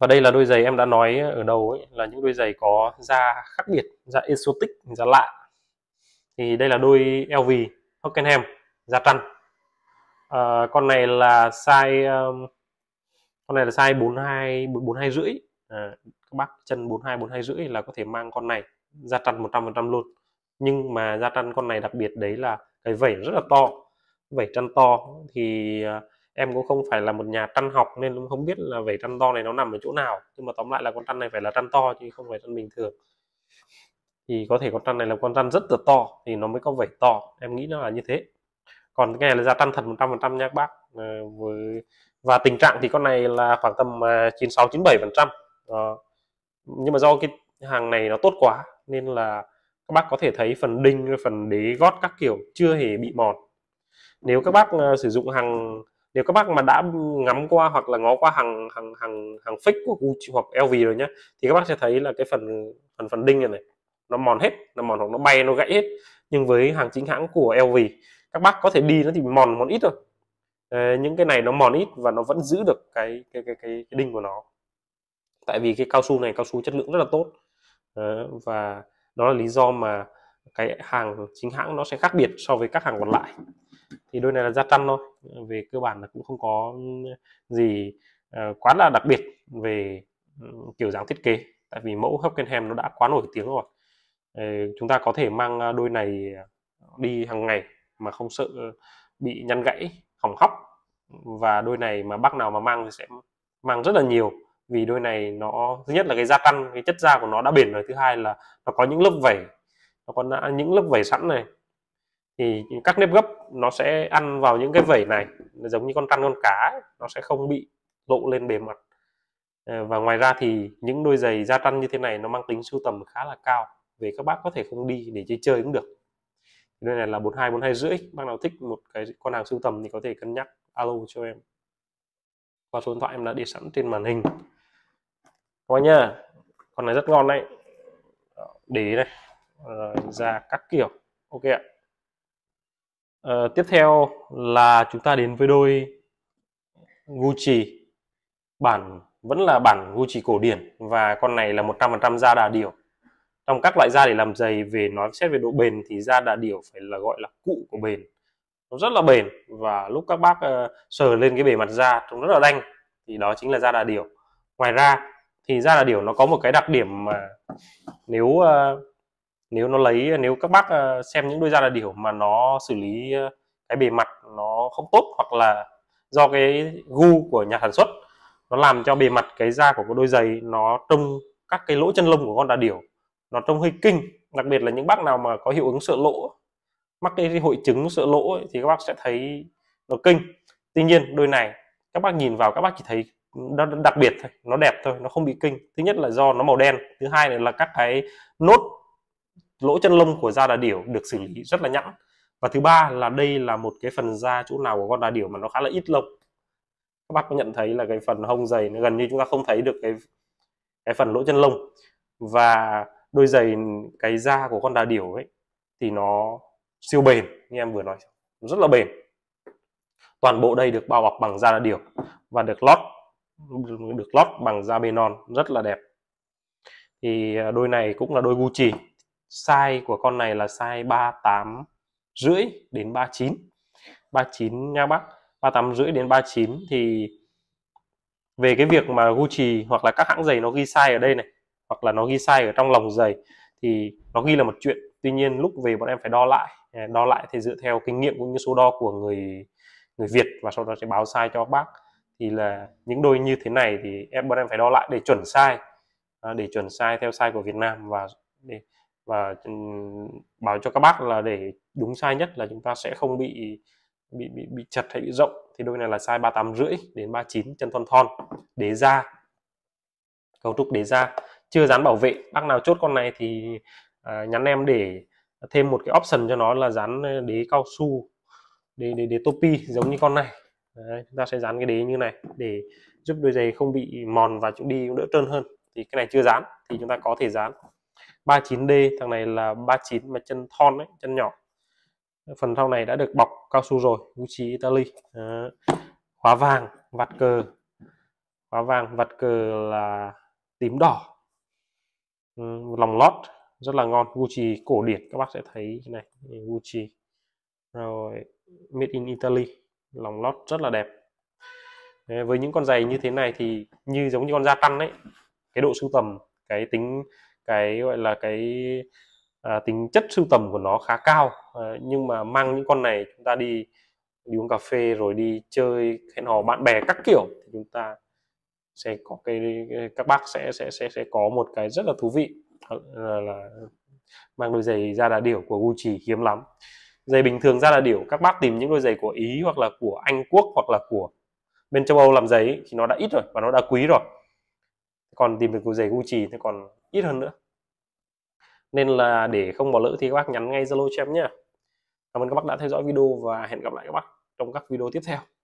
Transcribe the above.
và đây là đôi giày em đã nói ở đầu ấy, là những đôi giày có da khác biệt da exotic da lạ thì đây là đôi LV hockenheim da trăn à, con này là size um, con này là size 42 42 rưỡi à, các bác chân 42 42 rưỡi là có thể mang con này da trăn 100% luôn nhưng mà da trăn con này đặc biệt đấy là cái vảy rất là to vảy trăn to thì uh, em cũng không phải là một nhà trăn học nên cũng không biết là vảy trăn to này nó nằm ở chỗ nào nhưng mà tóm lại là con trăn này phải là trăn to chứ không phải trăn bình thường thì có thể con trăn này là con trăn rất là to thì nó mới có vảy to em nghĩ nó là như thế còn cái này là da trăn thật 100% nha các bác à, với và tình trạng thì con này là khoảng tầm 96 à, 97 phần trăm nhưng mà do cái hàng này nó tốt quá nên là các bác có thể thấy phần đinh phần đế gót các kiểu chưa hề bị mòn nếu các bác à, sử dụng hàng nếu các bác mà đã ngắm qua hoặc là ngó qua hàng hàng hàng hàng fix của Gucci hoặc LV rồi nhá thì các bác sẽ thấy là cái phần phần phần đinh này này nó mòn hết nó mòn hoặc nó bay nó gãy hết nhưng với hàng chính hãng của LV các bác có thể đi nó thì mòn mòn ít thôi à, những cái này nó mòn ít và nó vẫn giữ được cái cái cái cái, cái đinh của nó tại vì cái cao su này cao su chất lượng rất là tốt à, và đó là lý do mà cái hàng chính hãng nó sẽ khác biệt so với các hàng còn lại thì đôi này là da trăn thôi về cơ bản là cũng không có gì uh, quá là đặc biệt về um, kiểu dáng thiết kế tại vì mẫu Hockenham nó đã quá nổi tiếng rồi uh, chúng ta có thể mang đôi này đi hàng ngày mà không sợ bị nhăn gãy hỏng hóc và đôi này mà bác nào mà mang thì sẽ mang rất là nhiều vì đôi này nó thứ nhất là cái da căn cái chất da của nó đã bền rồi thứ hai là nó có những lớp vẩy nó có những lớp vẩy sẵn này thì các nếp gấp nó sẽ ăn vào những cái vẩy này giống như con tăn con cá ấy, nó sẽ không bị lộ lên bề mặt ờ, và ngoài ra thì những đôi giày da trăn như thế này nó mang tính sưu tầm khá là cao về các bác có thể không đi để chơi chơi cũng được đây này là 42 42 rưỡi bác nào thích một cái con hàng sưu tầm thì có thể cân nhắc alo cho em và số điện thoại em đã để sẵn trên màn hình coi nha con này rất ngon đấy để đây ra ờ, các kiểu ok ạ à, tiếp theo là chúng ta đến với đôi Gucci bản vẫn là bản Gucci cổ điển và con này là 100% da đà điểu trong các loại da để làm giày về nói xét về độ bền thì da đà điểu phải là gọi là cụ của bền nó rất là bền và lúc các bác uh, sờ lên cái bề mặt da trông rất là đanh thì đó chính là da đà điểu ngoài ra thì da đà điểu nó có một cái đặc điểm mà nếu uh, nếu nó lấy nếu các bác ờ, xem những đôi da đà điểu mà nó xử lý ờ, cái bề mặt nó không tốt hoặc là do cái gu của nhà sản xuất nó làm cho bề mặt cái da của cái đôi giày nó trông các cái lỗ chân lông của con đà điểu nó trông hơi kinh đặc biệt là những bác nào mà có hiệu ứng sợ lỗ mắc cái hội chứng sợ lỗ ấy, thì các bác sẽ thấy nó kinh tuy nhiên đôi này các bác nhìn vào các bác chỉ thấy nó đặc biệt thôi nó đẹp thôi nó không bị kinh thứ nhất là do nó màu đen thứ hai là các cái nốt lỗ chân lông của da đà điểu được xử lý rất là nhẵn và thứ ba là đây là một cái phần da chỗ nào của con đà điểu mà nó khá là ít lông các bác có nhận thấy là cái phần hông dày nó gần như chúng ta không thấy được cái cái phần lỗ chân lông và đôi giày cái da của con đà điểu ấy thì nó siêu bền như em vừa nói rất là bền toàn bộ đây được bao bọc bằng da đà điểu và được lót được lót bằng da bê non rất là đẹp thì à, đôi này cũng là đôi Gucci size của con này là size 38 rưỡi đến 39 39 nha bác 38 rưỡi đến 39 thì về cái việc mà Gucci hoặc là các hãng giày nó ghi sai ở đây này hoặc là nó ghi sai ở trong lòng giày thì nó ghi là một chuyện tuy nhiên lúc về bọn em phải đo lại à, đo lại thì dựa theo kinh nghiệm cũng như số đo của người người Việt và sau đó sẽ báo sai cho bác thì là những đôi như thế này thì em bọn em phải đo lại để chuẩn sai à, để chuẩn sai theo size của Việt Nam và để và bảo cho các bác là để đúng sai nhất là chúng ta sẽ không bị bị bị bị chật hay bị rộng thì đôi này là size 38 rưỡi đến 39 chân thon thon đế da cấu trúc đế da chưa dán bảo vệ bác nào chốt con này thì à, nhắn em để thêm một cái option cho nó là dán đế cao su đế đế, đế topi giống như con này Đấy, chúng ta sẽ dán cái đế như này để giúp đôi giày không bị mòn và chúng đi cũng đỡ trơn hơn thì cái này chưa dán thì chúng ta có thể dán 39D thằng này là 39 mà chân thon đấy chân nhỏ phần sau này đã được bọc cao su rồi Gucci Italy à, khóa vàng vặt cờ khóa vàng vặt cờ là tím đỏ ừ, lòng lót rất là ngon Gucci cổ điển các bác sẽ thấy cái này Gucci rồi made in Italy lòng lót rất là đẹp với những con giày như thế này thì như giống như con da tăng đấy cái độ sưu tầm cái tính cái gọi là cái à, tính chất sưu tầm của nó khá cao à, nhưng mà mang những con này chúng ta đi đi uống cà phê rồi đi chơi hẹn hò bạn bè các kiểu thì chúng ta sẽ có cái các bác sẽ sẽ sẽ sẽ có một cái rất là thú vị là, là mang đôi giày ra đà điểu của Gucci hiếm lắm giày bình thường ra đà điểu các bác tìm những đôi giày của Ý hoặc là của Anh Quốc hoặc là của bên châu Âu làm giày thì nó đã ít rồi và nó đã quý rồi còn tìm được đôi giày Gucci thì còn ít hơn nữa nên là để không bỏ lỡ thì các bác nhắn ngay Zalo cho em nhé Cảm ơn các bác đã theo dõi video và hẹn gặp lại các bác trong các video tiếp theo